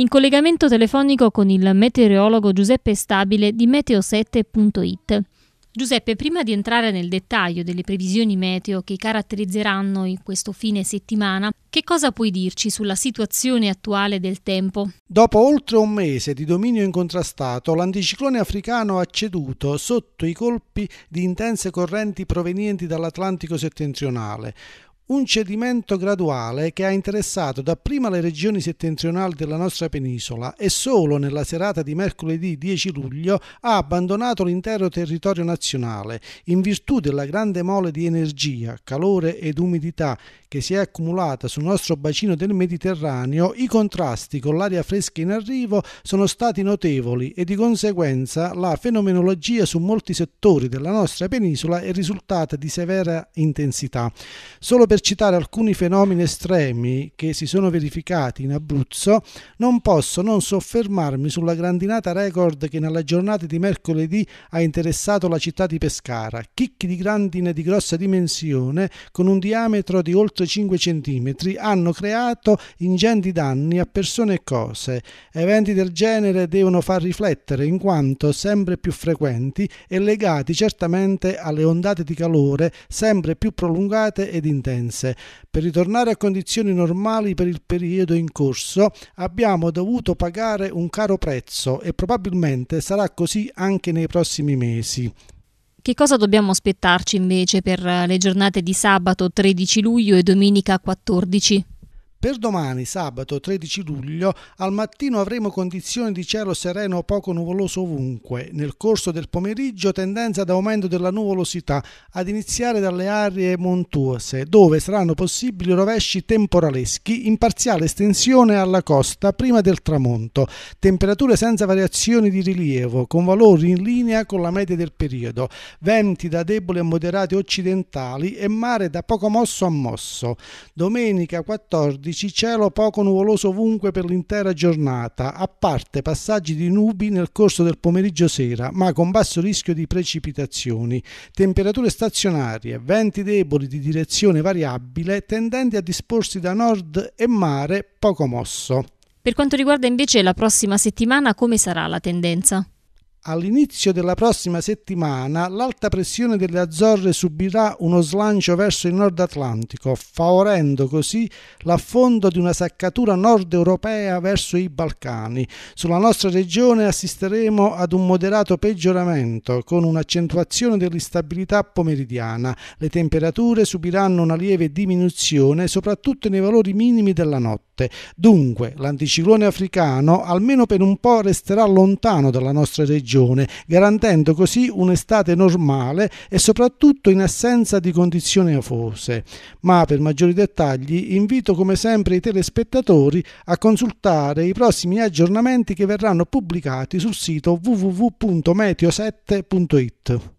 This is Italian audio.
in collegamento telefonico con il meteorologo Giuseppe Stabile di meteo7.it. Giuseppe, prima di entrare nel dettaglio delle previsioni meteo che caratterizzeranno in questo fine settimana, che cosa puoi dirci sulla situazione attuale del tempo? Dopo oltre un mese di dominio incontrastato, l'anticiclone africano ha ceduto sotto i colpi di intense correnti provenienti dall'Atlantico settentrionale un cedimento graduale che ha interessato dapprima le regioni settentrionali della nostra penisola e solo nella serata di mercoledì 10 luglio ha abbandonato l'intero territorio nazionale in virtù della grande mole di energia, calore ed umidità che si è accumulata sul nostro bacino del Mediterraneo, i contrasti con l'aria fresca in arrivo sono stati notevoli e di conseguenza la fenomenologia su molti settori della nostra penisola è risultata di severa intensità. Solo per per citare alcuni fenomeni estremi che si sono verificati in Abruzzo, non posso non soffermarmi sulla grandinata record che nella giornata di mercoledì ha interessato la città di Pescara. Chicchi di grandine di grossa dimensione, con un diametro di oltre 5 cm, hanno creato ingenti danni a persone e cose. Eventi del genere devono far riflettere in quanto sempre più frequenti e legati certamente alle ondate di calore sempre più prolungate ed intense statunitense. Per ritornare a condizioni normali per il periodo in corso abbiamo dovuto pagare un caro prezzo e probabilmente sarà così anche nei prossimi mesi. Che cosa dobbiamo aspettarci invece per le giornate di sabato 13 luglio e domenica 14? Per domani, sabato 13 luglio, al mattino avremo condizioni di cielo sereno poco nuvoloso ovunque. Nel corso del pomeriggio tendenza ad aumento della nuvolosità, ad iniziare dalle aree montuose, dove saranno possibili rovesci temporaleschi in parziale estensione alla costa prima del tramonto. Temperature senza variazioni di rilievo, con valori in linea con la media del periodo. Venti da deboli a moderati occidentali e mare da poco mosso a mosso. Domenica 14 14 cielo poco nuvoloso ovunque per l'intera giornata, a parte passaggi di nubi nel corso del pomeriggio sera, ma con basso rischio di precipitazioni, temperature stazionarie, venti deboli di direzione variabile tendenti a disporsi da nord e mare poco mosso. Per quanto riguarda invece la prossima settimana, come sarà la tendenza? All'inizio della prossima settimana l'alta pressione delle Azzorre subirà uno slancio verso il nord Atlantico, favorendo così l'affondo di una saccatura nord europea verso i Balcani. Sulla nostra regione assisteremo ad un moderato peggioramento, con un'accentuazione dell'instabilità pomeridiana. Le temperature subiranno una lieve diminuzione, soprattutto nei valori minimi della notte forte. Dunque, l'anticiclone africano almeno per un po' resterà lontano dalla nostra regione, garantendo così un'estate normale e soprattutto in assenza di condizioni afose. Ma per maggiori dettagli invito come sempre i telespettatori a consultare i prossimi aggiornamenti che verranno pubblicati sul sito www.meteo7.it.